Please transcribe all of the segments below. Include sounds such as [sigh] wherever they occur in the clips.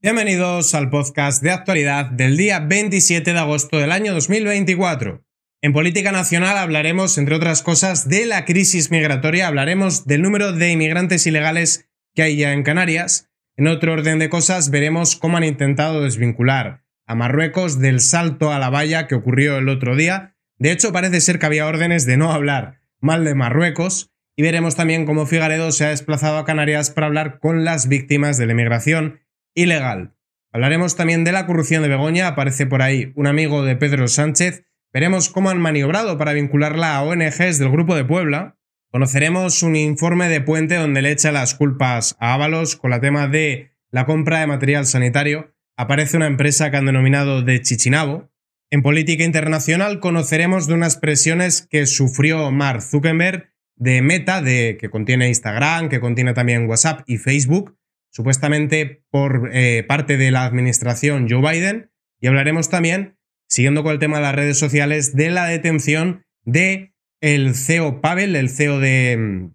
Bienvenidos al podcast de actualidad del día 27 de agosto del año 2024. En política nacional hablaremos, entre otras cosas, de la crisis migratoria, hablaremos del número de inmigrantes ilegales que hay ya en Canarias. En otro orden de cosas, veremos cómo han intentado desvincular a Marruecos del salto a la valla que ocurrió el otro día. De hecho, parece ser que había órdenes de no hablar mal de Marruecos. Y veremos también cómo Figaredo se ha desplazado a Canarias para hablar con las víctimas de la inmigración ilegal. Hablaremos también de la corrupción de Begoña, aparece por ahí un amigo de Pedro Sánchez, veremos cómo han maniobrado para vincularla a ONGs del Grupo de Puebla, conoceremos un informe de Puente donde le echa las culpas a Ábalos con la tema de la compra de material sanitario, aparece una empresa que han denominado de Chichinabo. En política internacional conoceremos de unas presiones que sufrió Mark Zuckerberg de Meta, de, que contiene Instagram, que contiene también WhatsApp y Facebook, supuestamente por eh, parte de la administración Joe Biden. Y hablaremos también, siguiendo con el tema de las redes sociales, de la detención de el CEO Pavel, el CEO de, mm,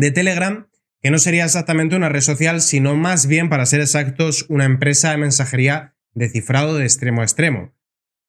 de Telegram, que no sería exactamente una red social, sino más bien, para ser exactos, una empresa de mensajería de cifrado de extremo a extremo.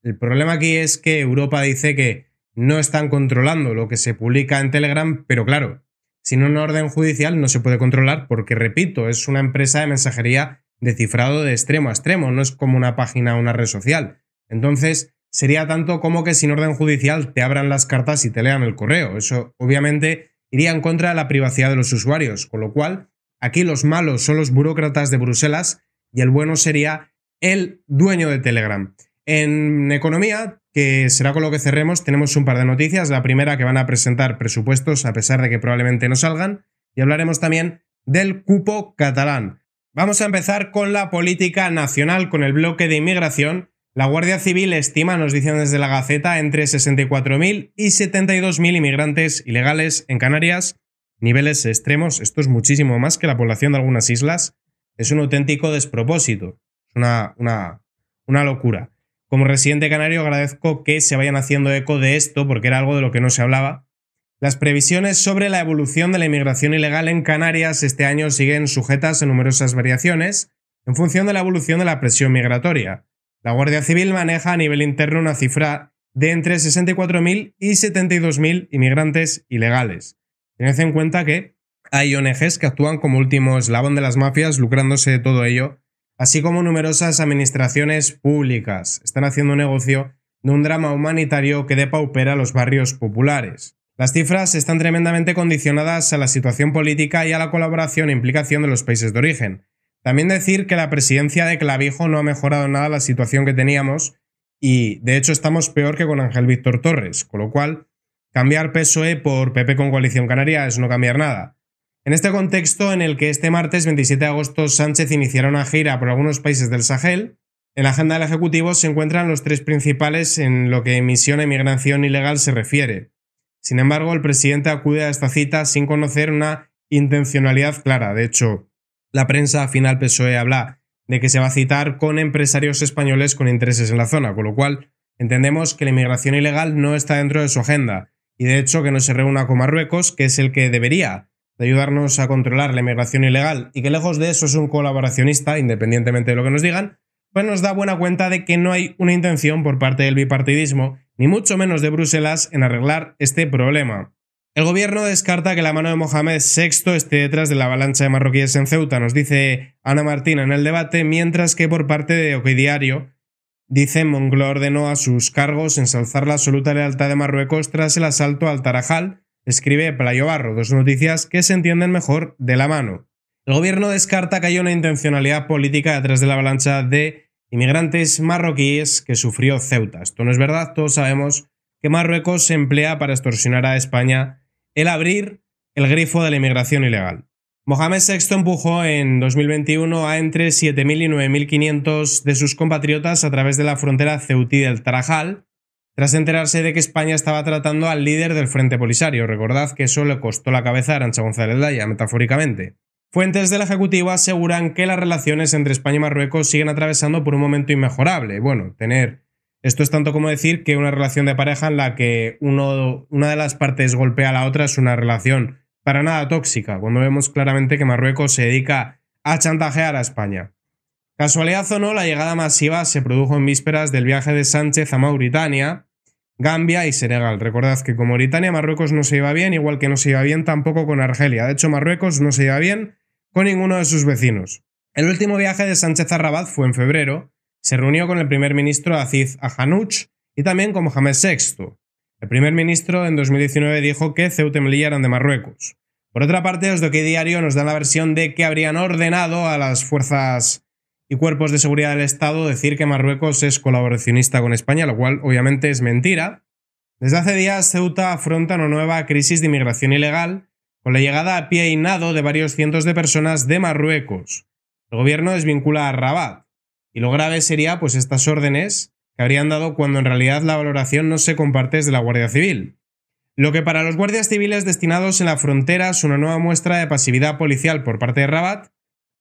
El problema aquí es que Europa dice que no están controlando lo que se publica en Telegram, pero claro, sin una orden judicial no se puede controlar porque, repito, es una empresa de mensajería de cifrado de extremo a extremo, no es como una página o una red social. Entonces, sería tanto como que sin orden judicial te abran las cartas y te lean el correo. Eso, obviamente, iría en contra de la privacidad de los usuarios, con lo cual, aquí los malos son los burócratas de Bruselas y el bueno sería el dueño de Telegram. En economía que será con lo que cerremos. Tenemos un par de noticias. La primera que van a presentar presupuestos, a pesar de que probablemente no salgan. Y hablaremos también del cupo catalán. Vamos a empezar con la política nacional, con el bloque de inmigración. La Guardia Civil estima, nos dicen desde la Gaceta, entre 64.000 y 72.000 inmigrantes ilegales en Canarias, niveles extremos, esto es muchísimo más que la población de algunas islas, es un auténtico despropósito, es una, una, una locura. Como residente canario agradezco que se vayan haciendo eco de esto porque era algo de lo que no se hablaba. Las previsiones sobre la evolución de la inmigración ilegal en Canarias este año siguen sujetas a numerosas variaciones en función de la evolución de la presión migratoria. La Guardia Civil maneja a nivel interno una cifra de entre 64.000 y 72.000 inmigrantes ilegales. Tened en cuenta que hay ONGs que actúan como último eslabón de las mafias lucrándose de todo ello así como numerosas administraciones públicas. Están haciendo negocio de un drama humanitario que depaupera los barrios populares. Las cifras están tremendamente condicionadas a la situación política y a la colaboración e implicación de los países de origen. También decir que la presidencia de Clavijo no ha mejorado nada la situación que teníamos y de hecho estamos peor que con Ángel Víctor Torres, con lo cual cambiar PSOE por PP con coalición canaria es no cambiar nada. En este contexto en el que este martes 27 de agosto Sánchez iniciará una gira por algunos países del Sahel, en la agenda del Ejecutivo se encuentran los tres principales en lo que emisión e inmigración ilegal se refiere. Sin embargo, el presidente acude a esta cita sin conocer una intencionalidad clara. De hecho, la prensa final PSOE habla de que se va a citar con empresarios españoles con intereses en la zona, con lo cual entendemos que la inmigración ilegal no está dentro de su agenda y de hecho que no se reúna con Marruecos, que es el que debería de ayudarnos a controlar la inmigración ilegal y que lejos de eso es un colaboracionista, independientemente de lo que nos digan, pues nos da buena cuenta de que no hay una intención por parte del bipartidismo, ni mucho menos de Bruselas, en arreglar este problema. El gobierno descarta que la mano de Mohamed VI esté detrás de la avalancha de marroquíes en Ceuta, nos dice Ana Martín en el debate, mientras que por parte de OK dice Moncloa ordenó a sus cargos ensalzar la absoluta lealtad de Marruecos tras el asalto al Tarajal, escribe Playo Barro, dos noticias que se entienden mejor de la mano. El gobierno descarta que haya una intencionalidad política detrás de la avalancha de inmigrantes marroquíes que sufrió Ceuta. Esto no es verdad, todos sabemos que Marruecos se emplea para extorsionar a España el abrir el grifo de la inmigración ilegal. Mohamed VI empujó en 2021 a entre 7.000 y 9.500 de sus compatriotas a través de la frontera ceutí del Tarajal, tras enterarse de que España estaba tratando al líder del Frente Polisario. Recordad que eso le costó la cabeza a Arancha González Díaz metafóricamente. Fuentes del Ejecutivo aseguran que las relaciones entre España y Marruecos siguen atravesando por un momento inmejorable. Bueno, tener esto es tanto como decir que una relación de pareja en la que uno, una de las partes golpea a la otra es una relación para nada tóxica, cuando vemos claramente que Marruecos se dedica a chantajear a España. Casualidad o no, la llegada masiva se produjo en vísperas del viaje de Sánchez a Mauritania, Gambia y Senegal. Recordad que con Mauritania, Marruecos no se iba bien, igual que no se iba bien tampoco con Argelia. De hecho, Marruecos no se iba bien con ninguno de sus vecinos. El último viaje de Sánchez Rabat fue en febrero. Se reunió con el primer ministro Aziz Ajanuch y también con Mohamed VI. El primer ministro en 2019 dijo que Ceuta y Melilla eran de Marruecos. Por otra parte, los que que Diario nos dan la versión de que habrían ordenado a las fuerzas y cuerpos de seguridad del Estado decir que Marruecos es colaboracionista con España, lo cual obviamente es mentira. Desde hace días, Ceuta afronta una nueva crisis de inmigración ilegal, con la llegada a pie y nado de varios cientos de personas de Marruecos. El gobierno desvincula a Rabat, y lo grave sería pues estas órdenes que habrían dado cuando en realidad la valoración no se comparte desde la Guardia Civil. Lo que para los guardias civiles destinados en la frontera es una nueva muestra de pasividad policial por parte de Rabat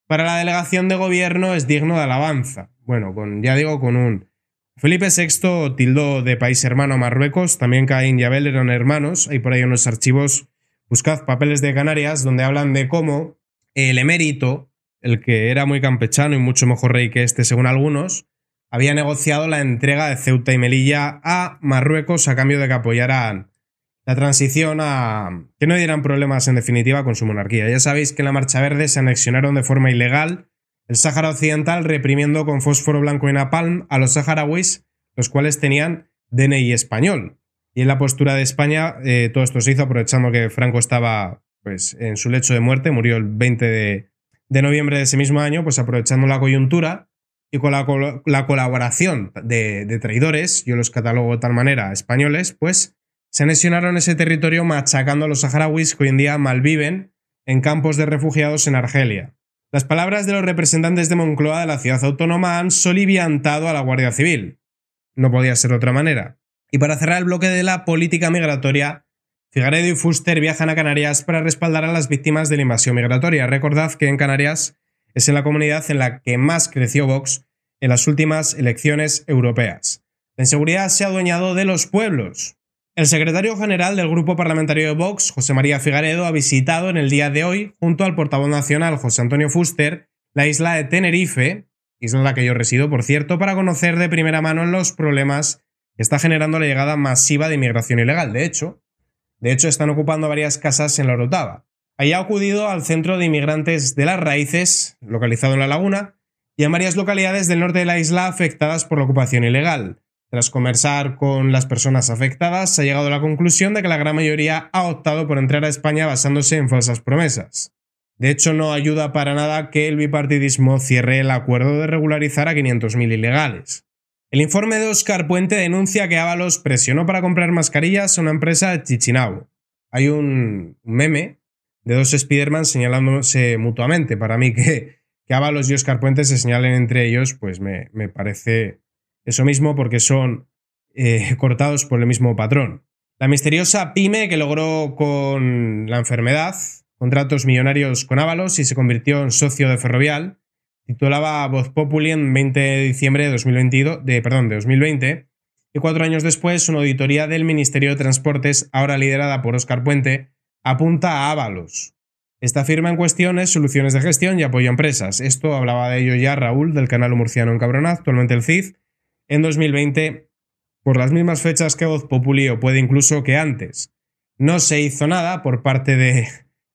para la delegación de gobierno es digno de alabanza. Bueno, con, ya digo, con un Felipe VI tildó de país hermano a Marruecos, también Caín y Abel eran hermanos, hay por ahí unos archivos, buscad papeles de Canarias, donde hablan de cómo el emérito, el que era muy campechano y mucho mejor rey que este según algunos, había negociado la entrega de Ceuta y Melilla a Marruecos a cambio de que apoyaran la transición a que no dieran problemas en definitiva con su monarquía. Ya sabéis que en la Marcha Verde se anexionaron de forma ilegal el Sáhara Occidental reprimiendo con fósforo blanco y napalm a los saharauis, los cuales tenían DNI español. Y en la postura de España eh, todo esto se hizo aprovechando que Franco estaba pues, en su lecho de muerte, murió el 20 de, noviembre de ese mismo año, pues aprovechando la coyuntura y con la, colaboración de, de traidores, yo los catalogo de tal manera, españoles, pues se anexionaron ese territorio machacando a los saharauis que hoy en día malviven en campos de refugiados en Argelia. Las palabras de los representantes de Moncloa de la ciudad autónoma han soliviantado a la Guardia Civil. No podía ser otra manera. Y para cerrar el bloque de la política migratoria, Figaredo y Fuster viajan a Canarias para respaldar a las víctimas de la invasión migratoria. Recordad que en Canarias es en la comunidad en la que más creció Vox en las últimas elecciones europeas. La inseguridad se ha adueñado de los pueblos, el secretario general del Grupo Parlamentario de Vox, José María Figaredo, ha visitado en el día de hoy, junto al portavoz nacional José Antonio Fuster, la isla de Tenerife, isla en la que yo resido, por cierto, para conocer de primera mano los problemas que está generando la llegada masiva de inmigración ilegal. De hecho, de hecho están ocupando varias casas en la Orotava. Allí ha acudido al Centro de Inmigrantes de las Raíces, localizado en la laguna, y en varias localidades del norte de la isla afectadas por la ocupación ilegal. Tras conversar con las personas afectadas, se ha llegado a la conclusión de que la gran mayoría ha optado por entrar a España basándose en falsas promesas. De hecho, no ayuda para nada que el bipartidismo cierre el acuerdo de regularizar a 500.000 ilegales. El informe de Oscar Puente denuncia que Ábalos presionó para comprar mascarillas a una empresa de Chichinau. Hay un meme de dos Spiderman señalándose mutuamente. Para mí que, que Ábalos y Oscar Puente se señalen entre ellos, pues me, me parece eso mismo porque son eh, [laughs] cortados por el mismo patrón. La misteriosa pyme que logró con la enfermedad contratos millonarios con Ávalos y se convirtió en socio de Ferrovial, titulaba Voz Populi en 20 de diciembre de, de, perdón, de 2020 y cuatro años después una auditoría del Ministerio de Transportes, ahora liderada por Óscar Puente, apunta a Ávalos Esta firma en cuestión es Soluciones de Gestión y Apoyo a Empresas. Esto hablaba de ello ya Raúl del canal Murciano en cabronaz actualmente el CIF, en 2020 por las mismas fechas que Voz Populi o puede incluso que antes. No se hizo nada por parte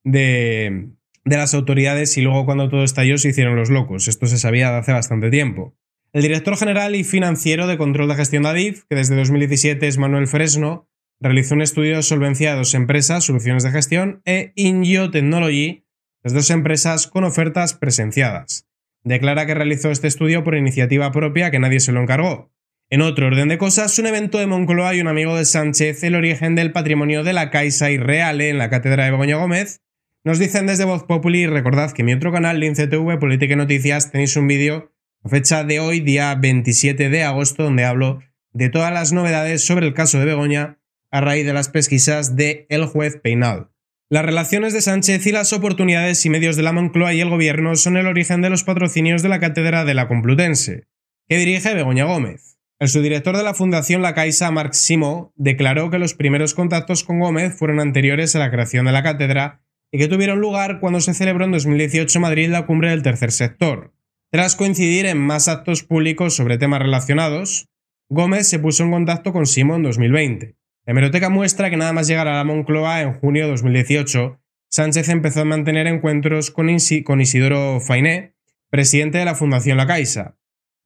de, las autoridades y luego cuando todo estalló se hicieron los locos. Esto se sabía de hace bastante tiempo. El director general y financiero de control de gestión de Adif, que desde 2017 es Manuel Fresno, realizó un estudio de solvencia de dos empresas, Soluciones de Gestión e Ingio Technology, las dos empresas con ofertas presenciadas. Declara que realizó este estudio por iniciativa propia que nadie se lo encargó. En otro orden de cosas, un evento de Moncloa y un amigo de Sánchez, el origen del patrimonio de la Caixa y Reale ¿eh? en la Cátedra de Begoña Gómez, nos dicen desde Voz Populi recordad que en mi otro canal, Lince TV, Política y Noticias, tenéis un vídeo a fecha de hoy, día 27 de agosto, donde hablo de todas las novedades sobre el caso de Begoña a raíz de las pesquisas de El Juez Peinal. Las relaciones de Sánchez y las oportunidades y medios de la Moncloa y el gobierno son el origen de los patrocinios de la Cátedra de la Complutense, que dirige Begoña Gómez. El subdirector de la Fundación La Caixa, Marc Simo, declaró que los primeros contactos con Gómez fueron anteriores a la creación de la cátedra y que tuvieron lugar cuando se celebró en 2018 en Madrid la cumbre del tercer sector. Tras coincidir en más actos públicos sobre temas relacionados, Gómez se puso en contacto con Simo en 2020. La hemeroteca muestra que nada más llegar a la Moncloa en junio de 2018, Sánchez empezó a mantener encuentros con, Isidoro Fainé, presidente de la Fundación La Caixa.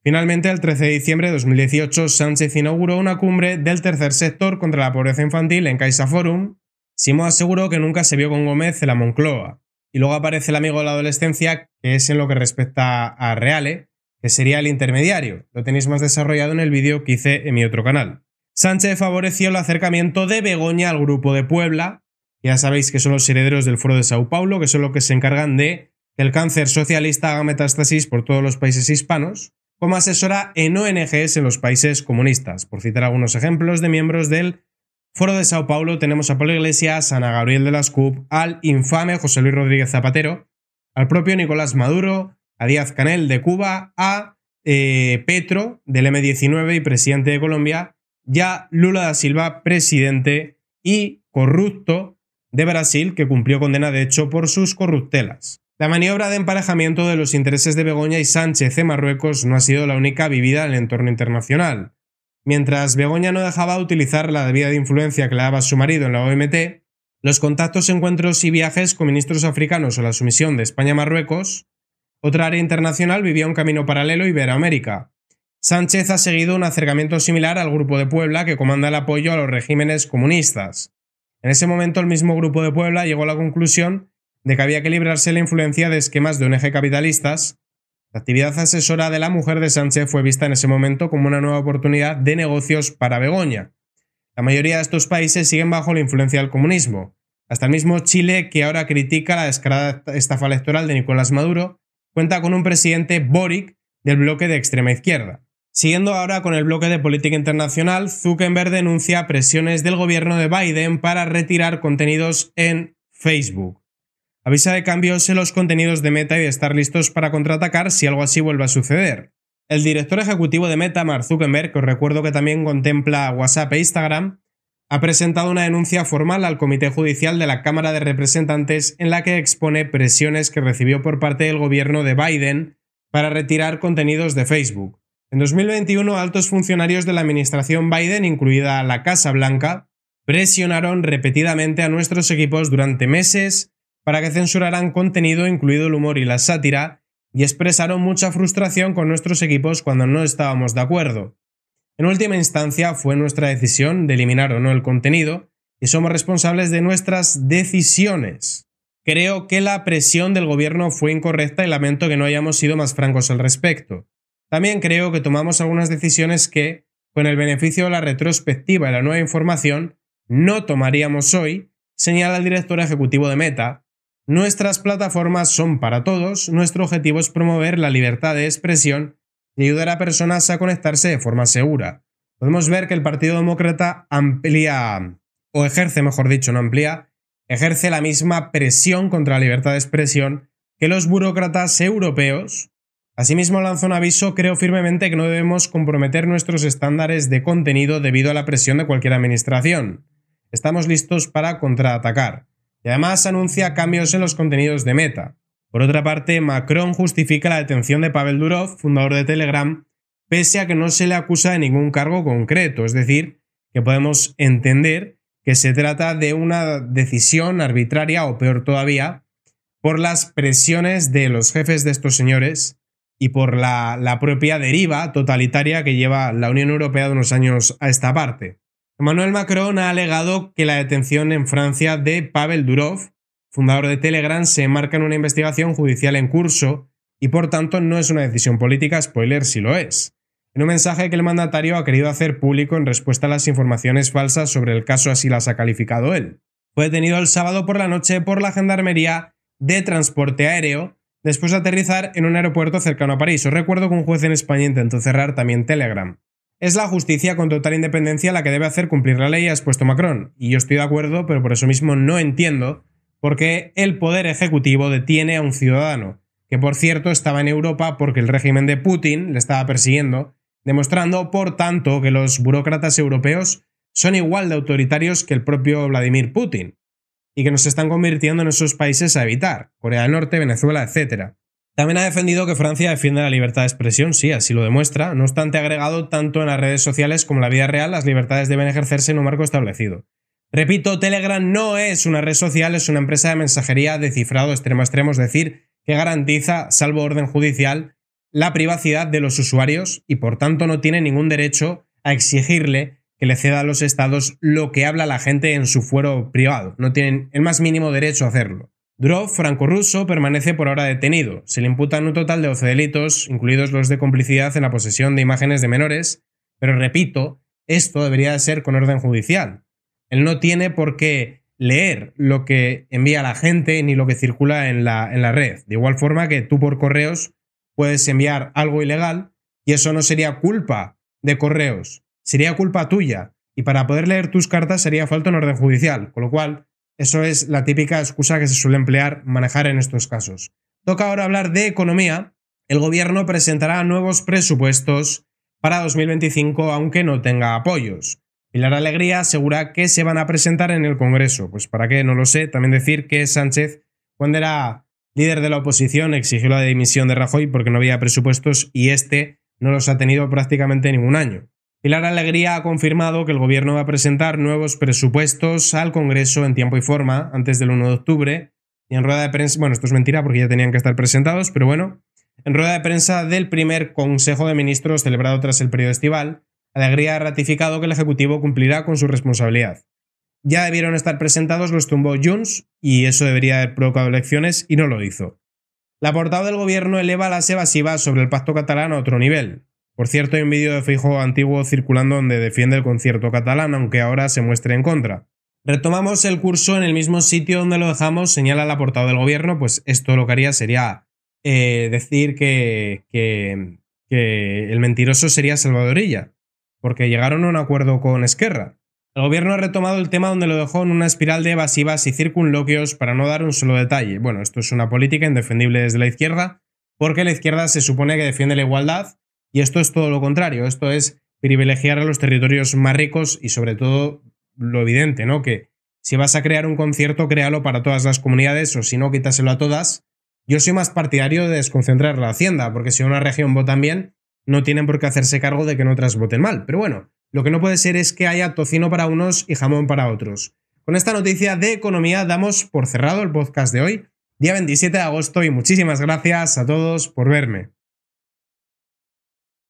Finalmente, el 13 de diciembre de 2018, Sánchez inauguró una cumbre del tercer sector contra la pobreza infantil en Caixa Forum. Simo aseguró que nunca se vio con Gómez en la Moncloa. Y luego aparece el amigo de la adolescencia, que es en lo que respecta a Reale, que sería el intermediario. Lo tenéis más desarrollado en el vídeo que hice en mi otro canal. Sánchez favoreció el acercamiento de Begoña al grupo de Puebla. Ya sabéis que son los herederos del Foro de Sao Paulo, que son los que se encargan de que el cáncer socialista haga metástasis por todos los países hispanos, como asesora en ONGs en los países comunistas. Por citar algunos ejemplos de miembros del Foro de Sao Paulo, tenemos a Pablo Iglesias, a Ana Gabriel de las CUP, al infame José Luis Rodríguez Zapatero, al propio Nicolás Maduro, a Díaz Canel de Cuba, a eh, Petro del M19 y presidente de Colombia, ya Lula da Silva presidente y corrupto de Brasil, que cumplió condena de hecho por sus corruptelas. La maniobra de emparejamiento de los intereses de Begoña y Sánchez en Marruecos no ha sido la única vivida en el entorno internacional. Mientras Begoña no dejaba utilizar la debida de influencia que le daba su marido en la OMT, los contactos, encuentros y viajes con ministros africanos o la sumisión de España a Marruecos, otra área internacional vivía un camino paralelo Iberoamérica, Sánchez ha seguido un acercamiento similar al Grupo de Puebla que comanda el apoyo a los regímenes comunistas. En ese momento el mismo Grupo de Puebla llegó a la conclusión de que había que librarse la influencia de esquemas de un eje capitalistas. La actividad asesora de la mujer de Sánchez fue vista en ese momento como una nueva oportunidad de negocios para Begoña. La mayoría de estos países siguen bajo la influencia del comunismo, hasta el mismo Chile, que ahora critica la descarada estafa electoral de Nicolás Maduro, cuenta con un presidente Boric del bloque de extrema izquierda. Siguiendo ahora con el bloque de política internacional, Zuckerberg denuncia presiones del gobierno de Biden para retirar contenidos en Facebook. Avisa de cambios en los contenidos de Meta y de estar listos para contraatacar si algo así vuelve a suceder. El director ejecutivo de Meta, Mark Zuckerberg, que os recuerdo que también contempla WhatsApp e Instagram, ha presentado una denuncia formal al Comité Judicial de la Cámara de Representantes en la que expone presiones que recibió por parte del gobierno de Biden para retirar contenidos de Facebook. En 2021, altos funcionarios de la administración Biden, incluida la Casa Blanca, presionaron repetidamente a nuestros equipos durante meses para que censuraran contenido, incluido el humor y la sátira, y expresaron mucha frustración con nuestros equipos cuando no estábamos de acuerdo. En última instancia, fue nuestra decisión de eliminar o no el contenido, y somos responsables de nuestras decisiones. Creo que la presión del gobierno fue incorrecta y lamento que no hayamos sido más francos al respecto. También creo que tomamos algunas decisiones que, con el beneficio de la retrospectiva y la nueva información, no tomaríamos hoy, señala el director ejecutivo de Meta. Nuestras plataformas son para todos, nuestro objetivo es promover la libertad de expresión y ayudar a personas a conectarse de forma segura. Podemos ver que el Partido Demócrata amplía, o ejerce, mejor dicho, no amplía, ejerce la misma presión contra la libertad de expresión que los burócratas europeos Asimismo, lanza un aviso, creo firmemente que no debemos comprometer nuestros estándares de contenido debido a la presión de cualquier administración. Estamos listos para contraatacar. Y además anuncia cambios en los contenidos de Meta. Por otra parte, Macron justifica la detención de Pavel Durov, fundador de Telegram, pese a que no se le acusa de ningún cargo concreto, es decir, que podemos entender que se trata de una decisión arbitraria o peor todavía, por las presiones de los jefes de estos señores y por la, propia deriva totalitaria que lleva la Unión Europea de unos años a esta parte. Emmanuel Macron ha alegado que la detención en Francia de Pavel Durov, fundador de Telegram, se marca en una investigación judicial en curso y por tanto no es una decisión política, spoiler si lo es. En un mensaje que el mandatario ha querido hacer público en respuesta a las informaciones falsas sobre el caso, así las ha calificado él. Fue detenido el sábado por la noche por la Gendarmería de Transporte Aéreo después de aterrizar en un aeropuerto cercano a París. Os recuerdo que un juez en España intentó cerrar también Telegram. Es la justicia con total independencia la que debe hacer cumplir la ley, ha expuesto Macron. Y yo estoy de acuerdo, pero por eso mismo no entiendo por qué el poder ejecutivo detiene a un ciudadano, que por cierto estaba en Europa porque el régimen de Putin le estaba persiguiendo, demostrando, por tanto, que los burócratas europeos son igual de autoritarios que el propio Vladimir Putin y que nos están convirtiendo en esos países a evitar, Corea del Norte, Venezuela, etc. También ha defendido que Francia defiende la libertad de expresión, sí, así lo demuestra, no obstante agregado tanto en las redes sociales como en la vida real las libertades deben ejercerse en un marco establecido. Repito, Telegram no es una red social, es una empresa de mensajería de cifrado extremo a extremo, es decir, que garantiza, salvo orden judicial, la privacidad de los usuarios y por tanto no tiene ningún derecho a exigirle que le ceda a los estados lo que habla la gente en su fuero privado. No tienen el más mínimo derecho a hacerlo. Durov, franco-ruso, permanece por ahora detenido. Se le imputan un total de 12 delitos, incluidos los de complicidad en la posesión de imágenes de menores, pero repito, esto debería ser con orden judicial. Él no tiene por qué leer lo que envía la gente ni lo que circula en la, en la red. De igual forma que tú por correos puedes enviar algo ilegal y eso no sería culpa de correos sería culpa tuya. Y para poder leer tus cartas sería falta un orden judicial, con lo cual eso es la típica excusa que se suele emplear manejar en estos casos. Toca ahora hablar de economía. El gobierno presentará nuevos presupuestos para 2025 aunque no tenga apoyos. Pilar Alegría asegura que se van a presentar en el Congreso. Pues para qué, no lo sé. También decir que Sánchez, cuando era líder de la oposición, exigió la dimisión de Rajoy porque no había presupuestos y este no los ha tenido prácticamente ningún año. Pilar Alegría ha confirmado que el gobierno va a presentar nuevos presupuestos al Congreso en tiempo y forma antes del 1 de octubre. Y en rueda de prensa, bueno, esto es mentira porque ya tenían que estar presentados, pero bueno, en rueda de prensa del primer Consejo de Ministros celebrado tras el periodo estival, Alegría ha ratificado que el Ejecutivo cumplirá con su responsabilidad. Ya debieron estar presentados, los tumbó Junts y eso debería haber provocado elecciones y no lo hizo. La portada del gobierno eleva las evasivas sobre el pacto catalán a otro nivel. Por cierto, hay un vídeo de Fijo antiguo circulando donde defiende el concierto catalán, aunque ahora se muestre en contra. Retomamos el curso en el mismo sitio donde lo dejamos, señala la portada del gobierno, pues esto lo que haría sería eh, decir que, que, el mentiroso sería Salvadorilla, porque llegaron a un acuerdo con Esquerra. El gobierno ha retomado el tema donde lo dejó en una espiral de evasivas y circunloquios para no dar un solo detalle. Bueno, esto es una política indefendible desde la izquierda, porque la izquierda se supone que defiende la igualdad y esto es todo lo contrario, esto es privilegiar a los territorios más ricos y sobre todo lo evidente, ¿no? Que si vas a crear un concierto, créalo para todas las comunidades o si no, quítaselo a todas. Yo soy más partidario de desconcentrar la hacienda, porque si una región votan bien, no tienen por qué hacerse cargo de que en otras voten mal. Pero bueno, lo que no puede ser es que haya tocino para unos y jamón para otros. Con esta noticia de economía damos por cerrado el podcast de hoy, día 27 de agosto, y muchísimas gracias a todos por verme.